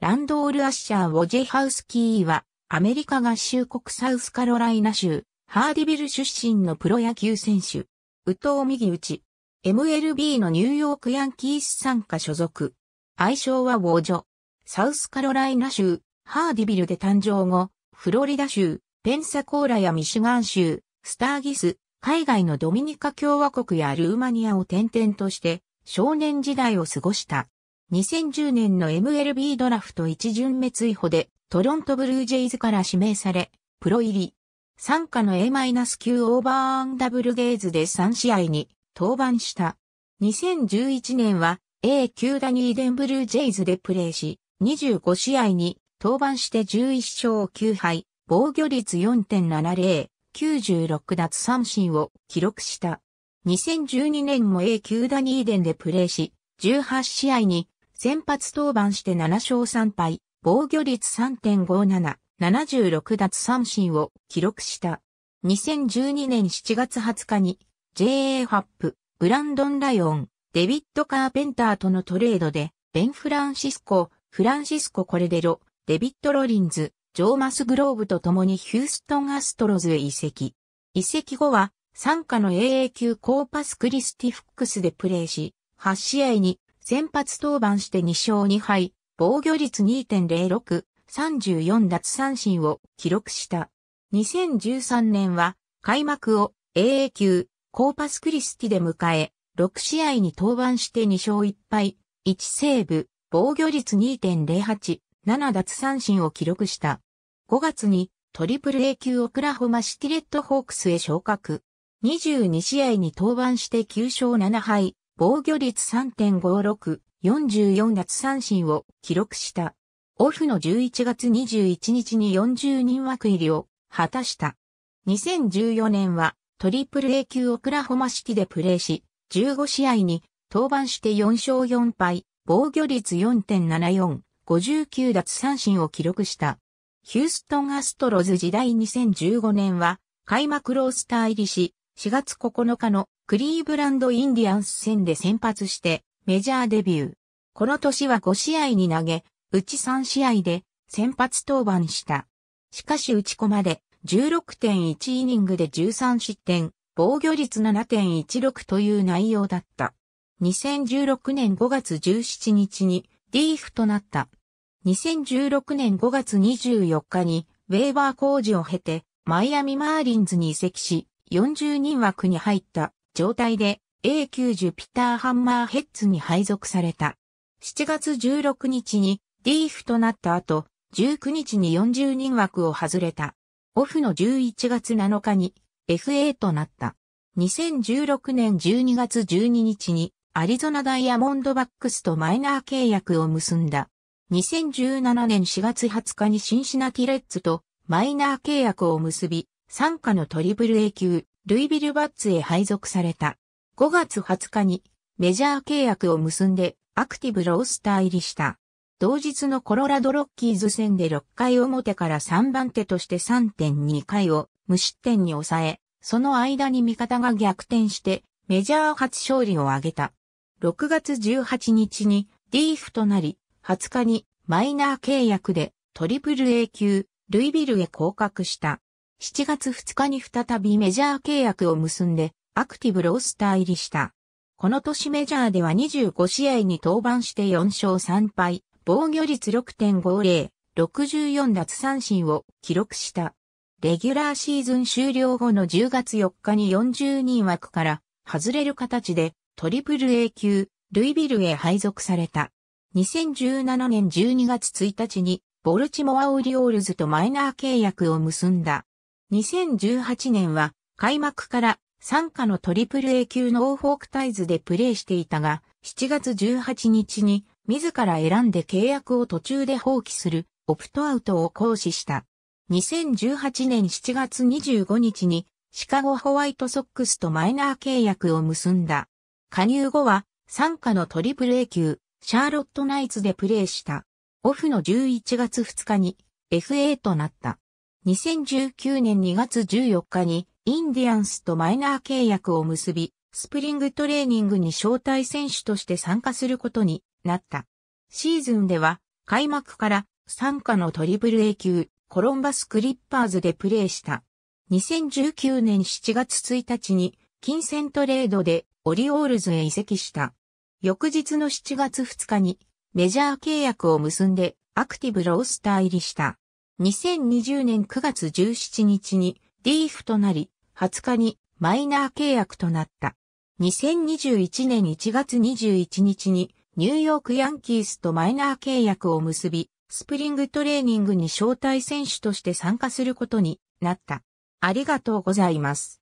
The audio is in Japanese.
ランドール・アッシャー・ウォジェハウスキーは、アメリカ合衆国サウスカロライナ州、ハーディビル出身のプロ野球選手。宇藤右打ち。MLB のニューヨークヤンキース参加所属。愛称はウォジョ。サウスカロライナ州、ハーディビルで誕生後、フロリダ州、ペンサコーラやミシガン州、スターギス、海外のドミニカ共和国やルーマニアを転々として、少年時代を過ごした。2010年の MLB ドラフト1巡目追捕でトロントブルージェイズから指名され、プロ入り。参加の A-9 オーバーアンダブルゲイズで3試合に登板した。2011年は A 級ダニーデンブルージェイズでプレーし、25試合に登板して11勝9敗、防御率4.70、96奪三振を記録した。2012年も A 級ダニーデンでプレーし、18試合に先発登板して7勝3敗、防御率3.57、76奪三振を記録した。2012年7月20日に JA ハップ、ブランドン・ライオン、デビッド・カーペンターとのトレードで、ベン・フランシスコ、フランシスコ・コレデロ、デビッド・ロリンズ、ジョーマス・グローブと共にヒューストン・アストロズへ移籍。移籍後は、参加の AA 級コーパス・クリスティ・フックスでプレーし、8試合に先発登板して2勝2敗、防御率2.06、34奪三振を記録した。2013年は開幕を AA 級コーパスクリスティで迎え、6試合に登板して2勝1敗、1セーブ、防御率2.08、7奪三振を記録した。5月にトリプル A 級オクラホマシティレッドホークスへ昇格。22試合に登板して9勝7敗、防御率3.56、44奪三振を記録した。オフの11月21日に40人枠入りを果たした。2014年はトリプル A 級オクラホマシティでプレーし、15試合に登板して4勝4敗、防御率4.74、59奪三振を記録した。ヒューストンアストロズ時代2015年は開幕ロースター入りし、4月9日のクリーブランドインディアンス戦で先発してメジャーデビュー。この年は5試合に投げ、うち3試合で先発登板した。しかし打ち込まれ、16.1イニングで13失点、防御率7.16という内容だった。2016年5月17日にリーフとなった。2016年5月24日にウェーバー工事を経てマイアミマーリンズに移籍し、40人枠に入った。状態で A9 0ピターハンマーヘッズに配属された。7月16日に DF となった後、19日に40人枠を外れた。オフの11月7日に FA となった。2016年12月12日にアリゾナダイヤモンドバックスとマイナー契約を結んだ。2017年4月20日にシンシナティレッツとマイナー契約を結び、参加のトリプル A 級ルイビル・バッツへ配属された。5月20日にメジャー契約を結んでアクティブロースター入りした。同日のコロラドロッキーズ戦で6回表から3番手として3.2回を無失点に抑え、その間に味方が逆転してメジャー初勝利を挙げた。6月18日にディーフとなり、20日にマイナー契約でトリプル A 級ルイビルへ降格した。7月2日に再びメジャー契約を結んで、アクティブロースター入りした。この年メジャーでは25試合に登板して4勝3敗、防御率6.50、64奪三振を記録した。レギュラーシーズン終了後の10月4日に40人枠から外れる形でトリプル A 級、ルイビルへ配属された。2017年12月1日にボルチモアオリオールズとマイナー契約を結んだ。2018年は開幕から参加のトリプル A 級のオーフォークタイズでプレーしていたが、7月18日に自ら選んで契約を途中で放棄するオプトアウトを行使した。2018年7月25日にシカゴホワイトソックスとマイナー契約を結んだ。加入後は参加のトリプル A 級シャーロットナイツでプレーした。オフの11月2日に FA となった。2019年2月14日にインディアンスとマイナー契約を結び、スプリングトレーニングに招待選手として参加することになった。シーズンでは開幕から参加のトリプル A 級コロンバスクリッパーズでプレーした。2019年7月1日に金銭トレードでオリオールズへ移籍した。翌日の7月2日にメジャー契約を結んでアクティブロースター入りした。2020年9月17日にリーフとなり、20日にマイナー契約となった。2021年1月21日にニューヨークヤンキースとマイナー契約を結び、スプリングトレーニングに招待選手として参加することになった。ありがとうございます。